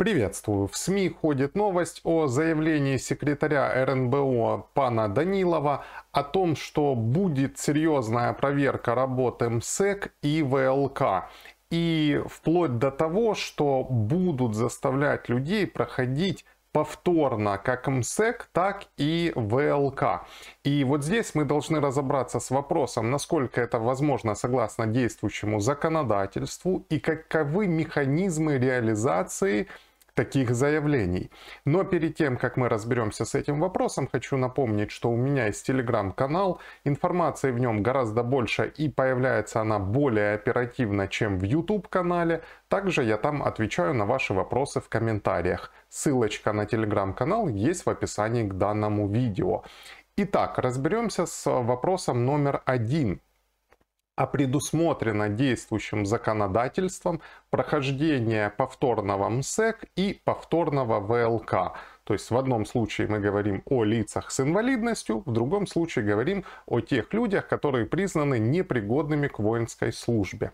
Приветствую. В СМИ ходит новость о заявлении секретаря РНБО пана Данилова о том, что будет серьезная проверка работы МСЭК и ВЛК. И вплоть до того, что будут заставлять людей проходить повторно как МСЭК, так и ВЛК. И вот здесь мы должны разобраться с вопросом, насколько это возможно согласно действующему законодательству и каковы механизмы реализации таких заявлений. Но перед тем, как мы разберемся с этим вопросом, хочу напомнить, что у меня есть телеграм-канал, информации в нем гораздо больше и появляется она более оперативно, чем в YouTube-канале. Также я там отвечаю на ваши вопросы в комментариях. Ссылочка на телеграм-канал есть в описании к данному видео. Итак, разберемся с вопросом номер один а предусмотрено действующим законодательством прохождение повторного МСЭК и повторного ВЛК. То есть в одном случае мы говорим о лицах с инвалидностью, в другом случае говорим о тех людях, которые признаны непригодными к воинской службе.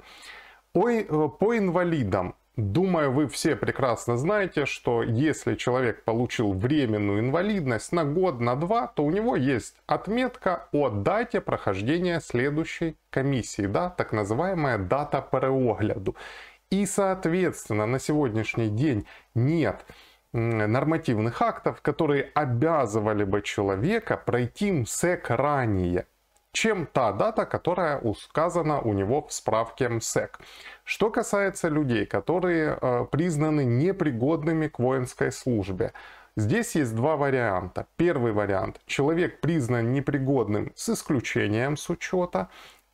Э, по инвалидам Думаю, вы все прекрасно знаете, что если человек получил временную инвалидность на год, на два, то у него есть отметка о дате прохождения следующей комиссии, да, так называемая дата переогляду. И, соответственно, на сегодняшний день нет нормативных актов, которые обязывали бы человека пройти МСЭК ранее чем та дата, которая указана у него в справке МСЭК. Что касается людей, которые э, признаны непригодными к воинской службе, Здесь есть два варианта. Первый вариант. Человек признан непригодным с исключением с учета.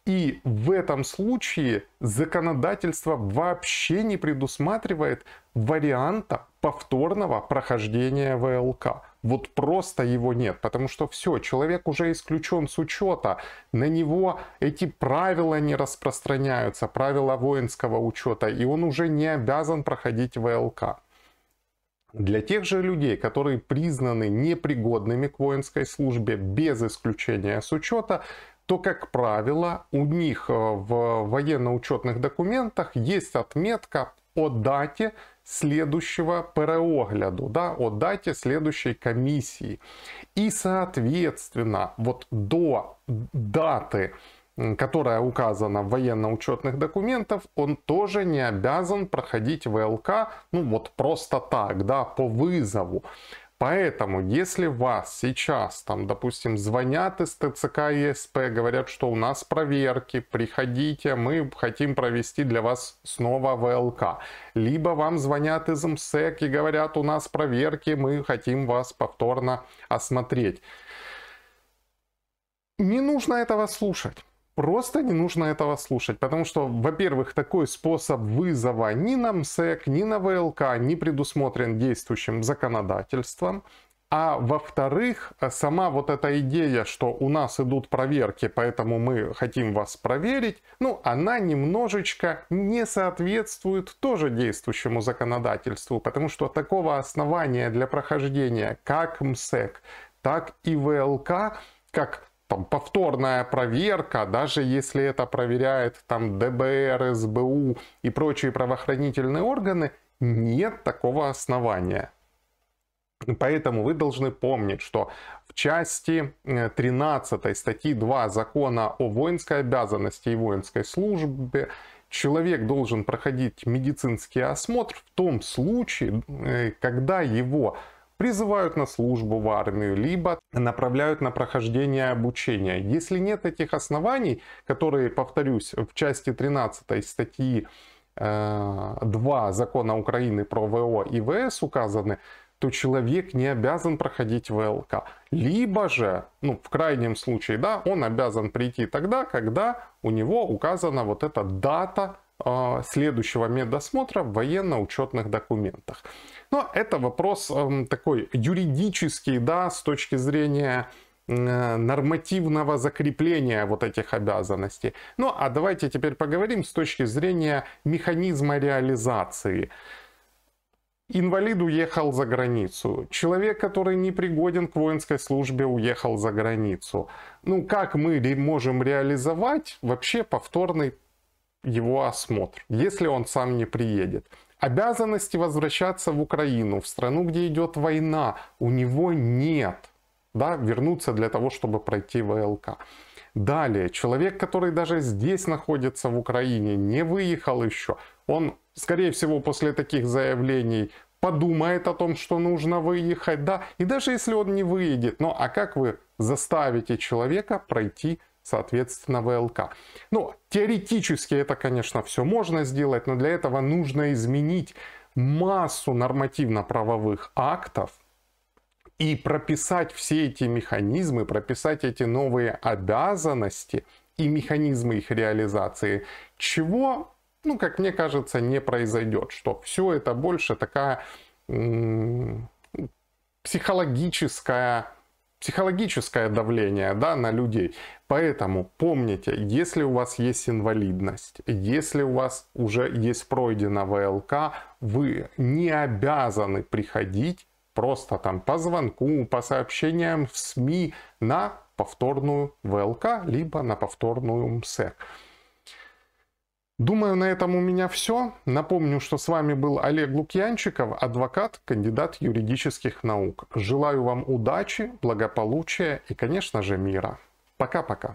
И в этом случае законодательство вообще не предусматривает варианта повторного прохождения ВЛК вот просто его нет, потому что все, человек уже исключен с учета, на него эти правила не распространяются, правила воинского учета, и он уже не обязан проходить ВЛК. Для тех же людей, которые признаны непригодными к воинской службе без исключения с учета, то, как правило, у них э, в военно-учетных документах есть отметка о дате следующего переогляду, да, о дате следующей комиссии. И, соответственно, вот до даты, которая указана в военно-учетных документах, он тоже не обязан проходить ВЛК, ну вот просто так, да, по вызову. Поэтому, если вас сейчас, там, допустим, звонят из ТЦК и СП, говорят, что у нас проверки, приходите, мы хотим провести для вас снова ВЛК. Либо вам звонят из МСЭК и говорят, у нас проверки, мы хотим вас повторно осмотреть. Не нужно этого слушать. Просто не нужно этого слушать, потому что, во-первых, такой способ вызова ни на МСЭК, ни на ВЛК не предусмотрен действующим законодательством. А во-вторых, сама вот эта идея, что у нас идут проверки, поэтому мы хотим вас проверить, ну, она немножечко не соответствует тоже действующему законодательству, потому что такого основания для прохождения как МСЭК, так и ВЛК, как там, повторная проверка, даже если это проверяет там ДБР, СБУ и прочие правоохранительные органы, нет такого основания. Поэтому вы должны помнить, что в части 13 э, статьи 2 закона о воинской обязанности и воинской службе человек должен проходить медицинский осмотр в том случае, э, когда его призывают на службу в армию, либо направляют на прохождение обучения. Если нет этих оснований, которые, повторюсь, в части 13 статьи 2 э, закона Украины про ВО и ВС указаны, то человек не обязан проходить ВЛК. Либо же, ну, в крайнем случае, да, он обязан прийти тогда, когда у него указана вот эта дата э, следующего медосмотра в военно-учетных документах. Но это вопрос эм, такой юридический, да, с точки зрения э, нормативного закрепления вот этих обязанностей. Ну а давайте теперь поговорим с точки зрения механизма реализации. Инвалид уехал за границу. Человек, который не пригоден к воинской службе, уехал за границу. Ну, как мы можем реализовать вообще повторный его осмотр, если он сам не приедет? обязанности возвращаться в Украину, в страну, где идет война, у него нет. Да, вернуться для того, чтобы пройти ВЛК. Далее, человек, который даже здесь находится в Украине, не выехал еще, он, скорее всего, после таких заявлений подумает о том, что нужно выехать, да, и даже если он не выедет, но а как вы заставите человека пройти соответственно, ВЛК. Но ну, теоретически это, конечно, все можно сделать, но для этого нужно изменить массу нормативно-правовых актов и прописать все эти механизмы, прописать эти новые обязанности и механизмы их реализации, чего, ну, как мне кажется, не произойдет, что все это больше такая психологическая психологическое давление да, на людей. Поэтому помните, если у вас есть инвалидность, если у вас уже есть пройдена ВЛК, вы не обязаны приходить просто там по звонку, по сообщениям в СМИ на повторную ВЛК, либо на повторную МСЭК. Думаю, на этом у меня все. Напомню, что с вами был Олег Лукьянчиков, адвокат, кандидат юридических наук. Желаю вам удачи, благополучия и, конечно же, мира. Пока-пока.